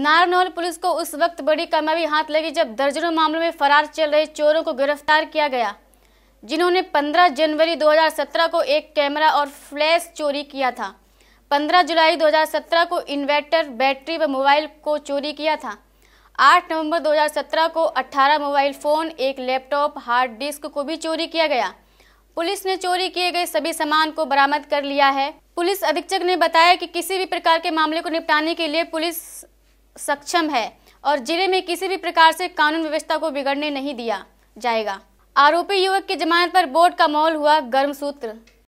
Narnaul police को उस वक्त बड़ी कामयाबी हाथ लगी जब दर्जनों मामलों में फरार चल रहे चोरों को गिरफ्तार किया गया जिन्होंने 15 जनवरी 2017 को एक कैमरा और फ्लैश चोरी किया था 15 जुलाई 2017 को इन्वर्टर बैटरी व मोबाइल को चोरी किया था 8 नवंबर 2017 को 18 मोबाइल फ़ोन एक लैपटॉप हार्ड डिस्क को भी चोरी किया गया पुलिस ने चोरी किए गए सभी सामान को बरामद कर लिया है पुलिस अधीक्षक ने बताया कि किसी भी प्रकार के मामले को निपटाने के लिए पुलिस सक्षम है और जिले में किसी भी प्रकार से कानून व्यवस्था को बिगड़ने नहीं दिया जाएगा आरोपी युवक की जमानत पर बोर्ड का माहौल हुआ गर्मसूत्र